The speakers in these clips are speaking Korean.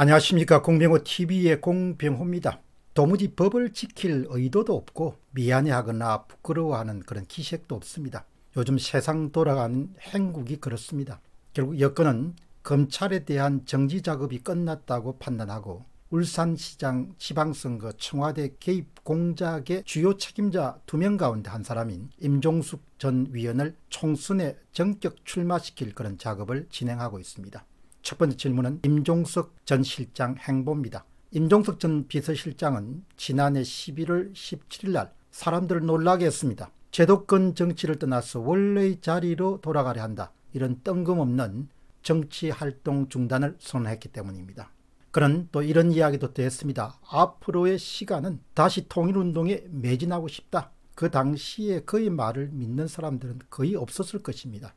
안녕하십니까 공병호TV의 공병호입니다. 도무지 법을 지킬 의도도 없고 미안해하거나 부끄러워하는 그런 기색도 없습니다. 요즘 세상 돌아가는 행국이 그렇습니다. 결국 여건은 검찰에 대한 정지작업이 끝났다고 판단하고 울산시장 지방선거 청와대 개입 공작의 주요 책임자 두 명 가운데 한 사람인 임종숙 전 위원을 총선에 정격 출마시킬 그런 작업을 진행하고 있습니다. 첫 번째 질문은 임종석 전 실장 행보입니다. 임종석 전 비서실장은 지난해 11월 17일 날 사람들을 놀라게 했습니다. 제도권 정치를 떠나서 원래의 자리로 돌아가려 한다. 이런 뜬금없는 정치 활동 중단을 선언했기 때문입니다. 그는 또 이런 이야기도 했습니다. 앞으로의 시간은 다시 통일운동에 매진하고 싶다. 그 당시에 그의 말을 믿는 사람들은 거의 없었을 것입니다.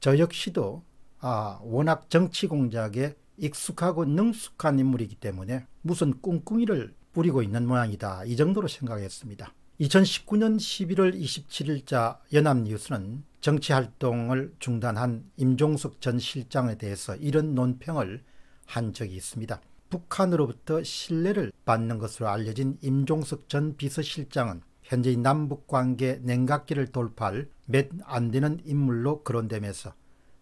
저 역시도 아, 워낙 정치 공작에 익숙하고 능숙한 인물이기 때문에 무슨 꿍꿍이를 뿌리고 있는 모양이다. 이 정도로 생각했습니다. 2019년 11월 27일자 연합뉴스는 정치활동을 중단한 임종석 전 실장에 대해서 이런 논평을 한 적이 있습니다. 북한으로부터 신뢰를 받는 것으로 알려진 임종석 전 비서실장은 현재 남북관계 냉각기를 돌파할 몇안 되는 인물로 거론되면서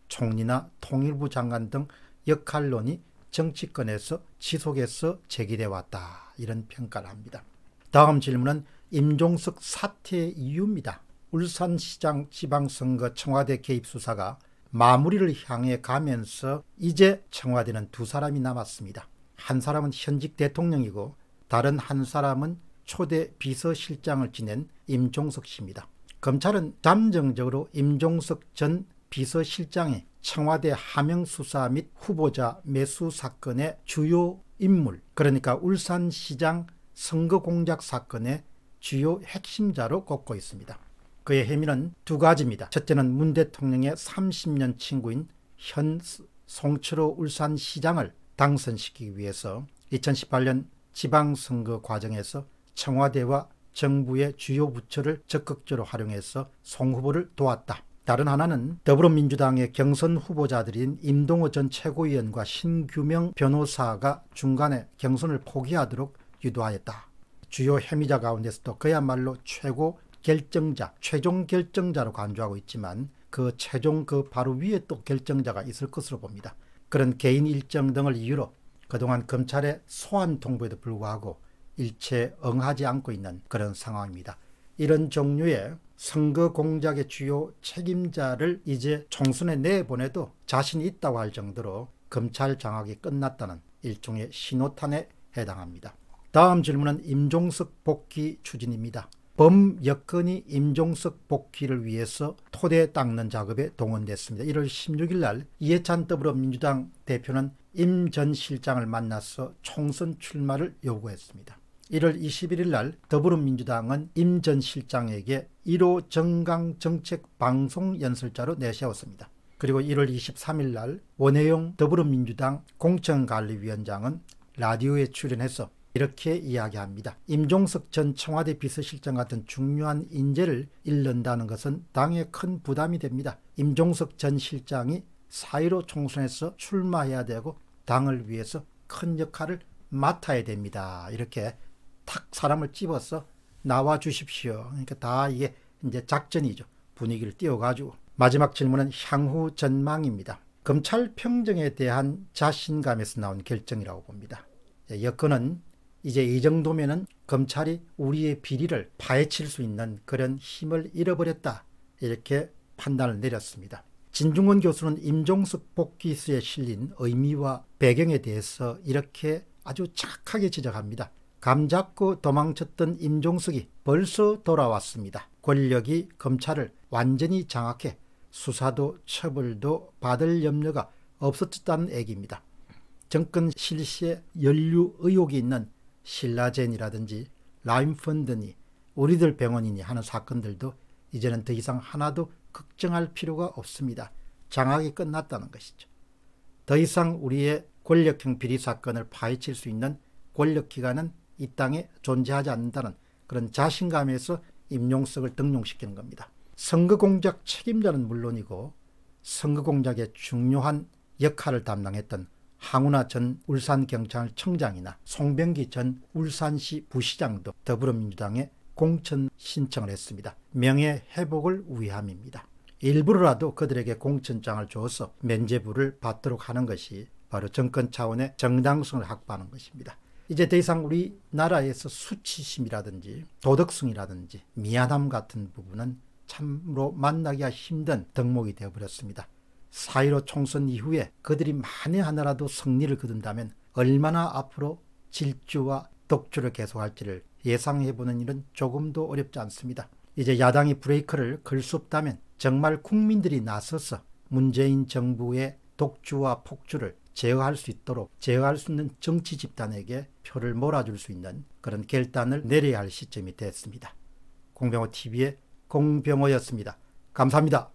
총리나 통일부 장관 등 역할론이 정치권에서 지속해서 제기돼 왔다. 이런 평가를 합니다. 다음 질문은 임종석 사퇴 이유입니다. 울산시장 지방선거 청와대 개입 수사가 마무리를 향해 가면서 이제 청와대는 두 사람이 남았습니다. 한 사람은 현직 대통령이고 다른 한 사람은 초대 비서실장을 지낸 임종석 씨입니다. 검찰은 잠정적으로 임종석 전 비서실장이 청와대 하명 수사 및 후보자 매수 사건의 주요 인물, 그러니까 울산시장 선거 공작 사건의 주요 핵심자로 꼽고 있습니다. 그의 혐의는 두 가지입니다. 첫째는 문 대통령의 30년 친구인 현 송철호 울산시장을 당선시키기 위해서 2018년 지방선거 과정에서 청와대와 정부의 주요 부처를 적극적으로 활용해서 송 후보를 도왔다. 다른 하나는 더불어민주당의 경선 후보자들인 임동호 전 최고위원과 신규명 변호사가 중간에 경선을 포기하도록 유도하였다. 주요 혐의자 가운데서도 그야말로 최고 결정자, 최종 결정자로 간주하고 있지만 그 최종 그 바로 위에 또 결정자가 있을 것으로 봅니다. 그런 개인 일정 등을 이유로 그동안 검찰의 소환 통보에도 불구하고 일체 응하지 않고 있는 그런 상황입니다. 이런 종류의 선거 공작의 주요 책임자를 이제 총선에 내보내도 자신이 있다고 할 정도로 검찰 장악이 끝났다는 일종의 신호탄에 해당합니다. 다음 질문은 임종석 복귀 추진입니다. 범여건이 임종석 복귀를 위해서 토대 닦는 작업에 동원됐습니다. 1월 16일 날 이해찬 더불어민주당 대표는 임 전 실장을 만나서 총선 출마를 요구했습니다. 1월 21일 날 더불어민주당은 임 전 실장에게 1호 정강 정책 방송 연설자로 내세웠습니다. 그리고 1월 23일 날 원혜용 더불어민주당 공천관리위원장은 라디오에 출연해서 이렇게 이야기합니다. 임종석 전 청와대 비서실장 같은 중요한 인재를 잃는다는 것은 당에 큰 부담이 됩니다. 임종석 전 실장이 사의로 총선에서 출마해야 되고 당을 위해서 큰 역할을 맡아야 됩니다. 이렇게 탁 사람을 집어서 나와 주십시오. 그러니까 다 이게 이제 작전이죠. 분위기를 띄워가지고. 마지막 질문은 향후 전망입니다. 검찰 평정에 대한 자신감에서 나온 결정이라고 봅니다. 예, 여건은 이제 이 정도면은 검찰이 우리의 비리를 파헤칠 수 있는 그런 힘을 잃어버렸다. 이렇게 판단을 내렸습니다. 진중권 교수는 임종숙 복귀수에 실린 의미와 배경에 대해서 이렇게 아주 착하게 지적합니다. 감잡고 도망쳤던 임종석이 벌써 돌아왔습니다. 권력이 검찰을 완전히 장악해 수사도 처벌도 받을 염려가 없었다는 얘기입니다. 정권 실시에 연류 의혹이 있는 신라젠이라든지 라임펀드니 우리들 병원이니 하는 사건들도 이제는 더 이상 하나도 걱정할 필요가 없습니다. 장악이 끝났다는 것이죠. 더 이상 우리의 권력형 비리 사건을 파헤칠 수 있는 권력기관은 이 땅에 존재하지 않는다는 그런 자신감에서 임용석을 등용시키는 겁니다. 선거공작 책임자는 물론이고 선거공작의 중요한 역할을 담당했던 항우나 전 울산경찰청장이나 송병기 전 울산시 부시장 도 더불어민주당에 공천 신청을 했습니다. 명예 회복을 위함입니다. 일부러라도 그들에게 공천장을 줘서 면제부를 받도록 하는 것이 바로 정권 차원의 정당성을 확보하는 것입니다. 이제 더 이상 우리 나라에서 수치심이라든지 도덕성이라든지 미안함 같은 부분은 참으로 만나기가 힘든 덕목이 되어버렸습니다. 4.15 총선 이후에 그들이 만에 하나라도 승리를 거둔다면 얼마나 앞으로 질주와 독주를 계속할지를 예상해보는 일은 조금도 어렵지 않습니다. 이제 야당이 브레이크를 걸 수 없다면 정말 국민들이 나서서 문재인 정부의 독주와 폭주를 제어할 수 있도록 제어할 수 있는 정치 집단에게 표를 몰아줄 수 있는 그런 결단을 내려야 할 시점이 됐습니다. 공병호 TV의 공병호였습니다. 감사합니다.